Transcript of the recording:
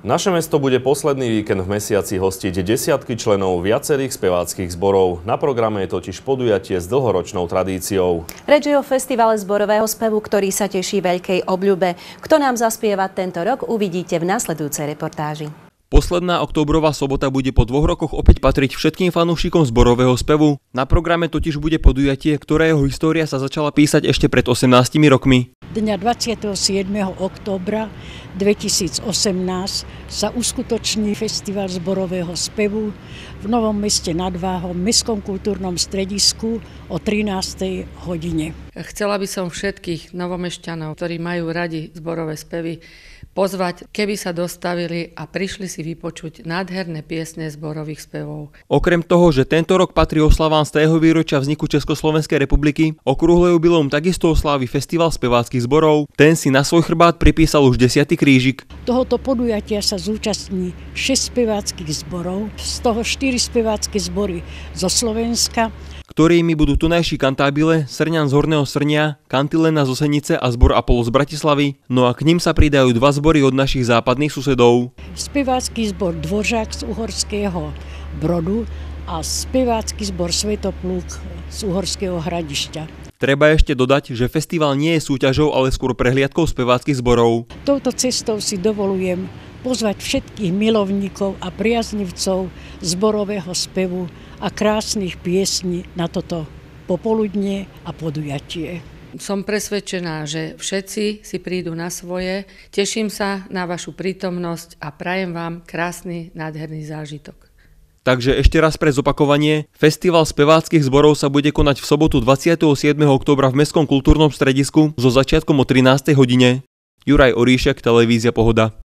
Naše mesto bude posledný víkend v mesiaci hostiť desiatky členov viacerých speváckých zborov. Na programe je totiž podujatie s dlhoročnou tradíciou. Reč je o festivale zborového spevu, ktorý sa teší veľkej obľube. Kto nám zaspieva tento rok, uvidíte v nasledujúcej reportáži. Posledná oktobrová sobota bude po dvoch rokoch opäť patriť všetkým fanúšikom zborového spevu. Na programe totiž bude podujatie, ktorého história sa začala písať ešte pred 18 rokmi dňa 27. oktobra 2018 sa uskutoční festival zborového spevu v Novom meste nad Váhom, Mestskom kultúrnom stredisku o 13. hodine. Chcela by som všetkých novomešťanov, ktorí majú radi zborové spevy, pozvať, keby sa dostavili a prišli si vypočuť nádherné piesne zborových spevov. Okrem toho, že tento rok patrí oslavám z tého výročia vzniku Československej republiky, okrúhle jubilom takisto oslávi Festival speváckých zborov. Ten si na svoj chrbát pripísal už desiatý krížik. Tohoto podujatia sa zúčastní 6 speváckých zborov, z toho 4 spevácké zbory zo Slovenska, ktorými budú tunajší kantábile, Srňan z Horného Srnia, Kantilena z Osenice a zbor Apollo z Bratislavy, no a k ním sa pridajú dva zbory zbory od našich západných susedov. Spevácky zbor Dvořák z Uhorského Brodu a spevácky zbor Svetopluk z Uhorského Hradišťa. Treba ešte dodať, že festival nie je súťažou, ale skôr prehliadkou speváckých zborov. Touto cestou si dovolujem pozvať všetkých milovníkov a priaznivcov zborového spevu a krásnych piesní na toto popoludne a podujatie. Som presvedčená, že všetci si prídu na svoje. Teším sa na vašu prítomnosť a prajem vám krásny, nádherný zážitok. Takže ešte raz pre zopakovanie, festival speváckých zborov sa bude konať v sobotu 27. oktobra v Mestskom kultúrnom stredisku so začiatkom o 13. hodine. Juraj Oríšek, Televízia Pohoda.